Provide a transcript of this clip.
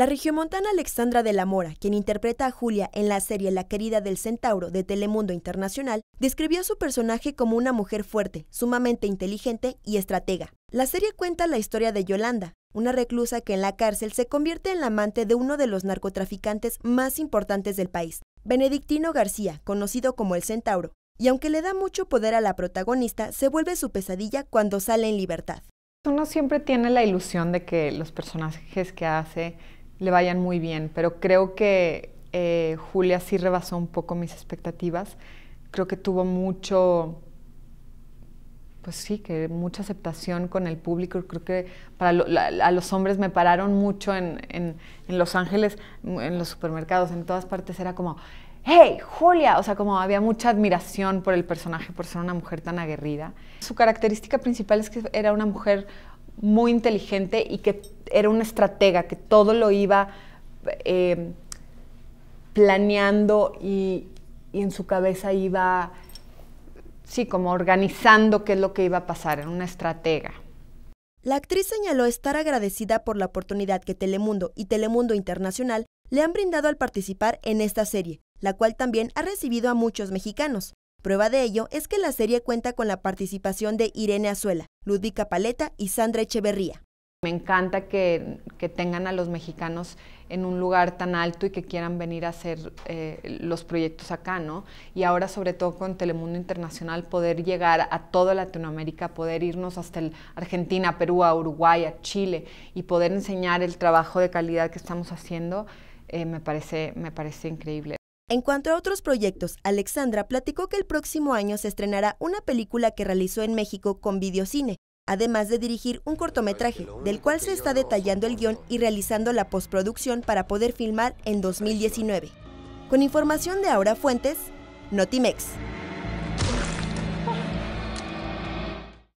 La regiomontana Alexandra de la Mora, quien interpreta a Julia en la serie La querida del centauro de Telemundo Internacional, describió a su personaje como una mujer fuerte, sumamente inteligente y estratega. La serie cuenta la historia de Yolanda, una reclusa que en la cárcel se convierte en la amante de uno de los narcotraficantes más importantes del país, Benedictino García, conocido como el centauro, y aunque le da mucho poder a la protagonista, se vuelve su pesadilla cuando sale en libertad. Uno siempre tiene la ilusión de que los personajes que hace le vayan muy bien, pero creo que eh, Julia sí rebasó un poco mis expectativas. Creo que tuvo mucho, pues sí, que mucha aceptación con el público. Creo que para a los hombres me pararon mucho en, en Los Ángeles, en los supermercados, en todas partes era como, hey, Julia, o sea, como había mucha admiración por el personaje, por ser una mujer tan aguerrida. Su característica principal es que era una mujer muy inteligente y que era una estratega que todo lo iba eh, planeando y, en su cabeza iba, sí, como organizando qué es lo que iba a pasar, era una estratega. La actriz señaló estar agradecida por la oportunidad que Telemundo y Telemundo Internacional le han brindado al participar en esta serie, la cual también ha recibido a muchos mexicanos. Prueba de ello es que la serie cuenta con la participación de Irene Azuela, Ludvica Paleta y Sandra Echeverría. Me encanta que, tengan a los mexicanos en un lugar tan alto y que quieran venir a hacer eh, los proyectos acá, ¿no? Y ahora, sobre todo con Telemundo Internacional, poder llegar a toda Latinoamérica, poder irnos hasta Argentina, Perú, Uruguay, Chile y poder enseñar el trabajo de calidad que estamos haciendo, eh, me, parece, me parece increíble. En cuanto a otros proyectos, Alexandra platicó que el próximo año se estrenará una película que realizó en México con videocine, además de dirigir un cortometraje, del cual se está detallando el guión y realizando la postproducción para poder filmar en 2019. Con información de Ahora Fuentes, Notimex.